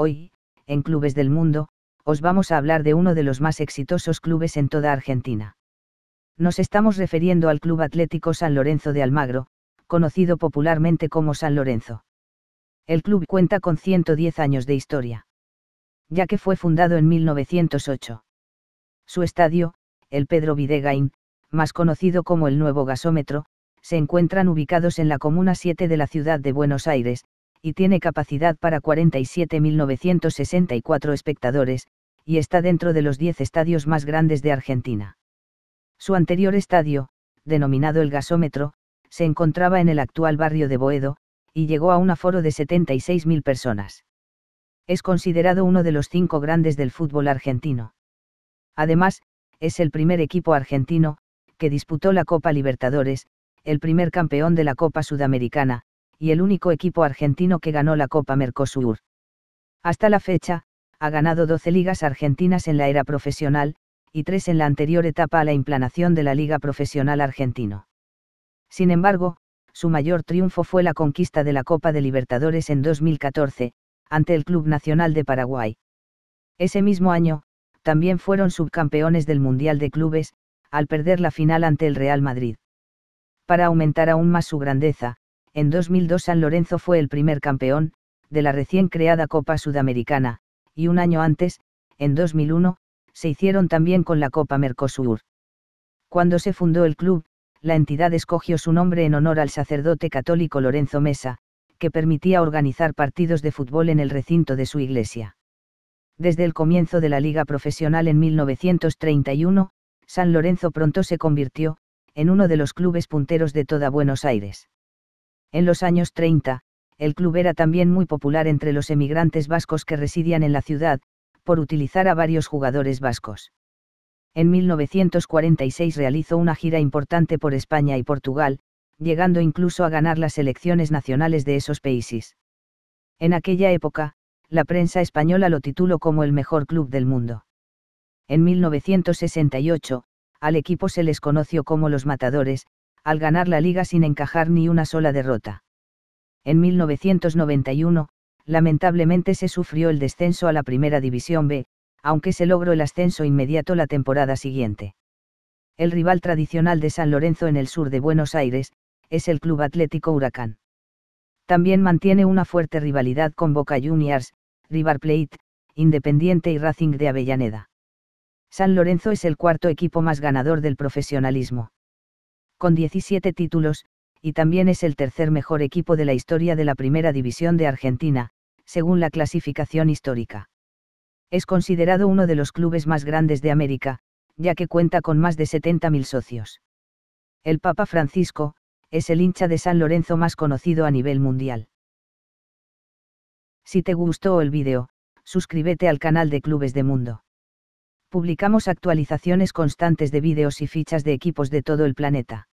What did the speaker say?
Hoy, en Clubes del Mundo, os vamos a hablar de uno de los más exitosos clubes en toda Argentina. Nos estamos refiriendo al Club Atlético San Lorenzo de Almagro, conocido popularmente como San Lorenzo. El club cuenta con 110 años de historia ya que fue fundado en 1908. Su estadio, el Pedro Videgain, más conocido como el Nuevo Gasómetro, se encuentran ubicados en la Comuna 7 de la ciudad de Buenos Aires, y tiene capacidad para 47.964 espectadores, y está dentro de los 10 estadios más grandes de Argentina. Su anterior estadio, denominado el Gasómetro, se encontraba en el actual barrio de Boedo, y llegó a un aforo de 76.000 personas es considerado uno de los cinco grandes del fútbol argentino. Además, es el primer equipo argentino, que disputó la Copa Libertadores, el primer campeón de la Copa Sudamericana, y el único equipo argentino que ganó la Copa Mercosur. Hasta la fecha, ha ganado 12 ligas argentinas en la era profesional, y tres en la anterior etapa a la implanación de la Liga Profesional Argentino. Sin embargo, su mayor triunfo fue la conquista de la Copa de Libertadores en 2014, ante el Club Nacional de Paraguay. Ese mismo año, también fueron subcampeones del Mundial de Clubes, al perder la final ante el Real Madrid. Para aumentar aún más su grandeza, en 2002 San Lorenzo fue el primer campeón, de la recién creada Copa Sudamericana, y un año antes, en 2001, se hicieron también con la Copa Mercosur. Cuando se fundó el club, la entidad escogió su nombre en honor al sacerdote católico Lorenzo Mesa, que permitía organizar partidos de fútbol en el recinto de su iglesia. Desde el comienzo de la liga profesional en 1931, San Lorenzo pronto se convirtió, en uno de los clubes punteros de toda Buenos Aires. En los años 30, el club era también muy popular entre los emigrantes vascos que residían en la ciudad, por utilizar a varios jugadores vascos. En 1946 realizó una gira importante por España y Portugal, llegando incluso a ganar las elecciones nacionales de esos países. En aquella época, la prensa española lo tituló como el mejor club del mundo. En 1968, al equipo se les conoció como los Matadores, al ganar la liga sin encajar ni una sola derrota. En 1991, lamentablemente se sufrió el descenso a la Primera División B, aunque se logró el ascenso inmediato la temporada siguiente. El rival tradicional de San Lorenzo en el sur de Buenos Aires, es el Club Atlético Huracán. También mantiene una fuerte rivalidad con Boca Juniors, River Plate, Independiente y Racing de Avellaneda. San Lorenzo es el cuarto equipo más ganador del profesionalismo. Con 17 títulos, y también es el tercer mejor equipo de la historia de la Primera División de Argentina, según la clasificación histórica. Es considerado uno de los clubes más grandes de América, ya que cuenta con más de 70.000 socios. El Papa Francisco, es el hincha de San Lorenzo más conocido a nivel mundial. Si te gustó el vídeo, suscríbete al canal de Clubes de Mundo. Publicamos actualizaciones constantes de vídeos y fichas de equipos de todo el planeta.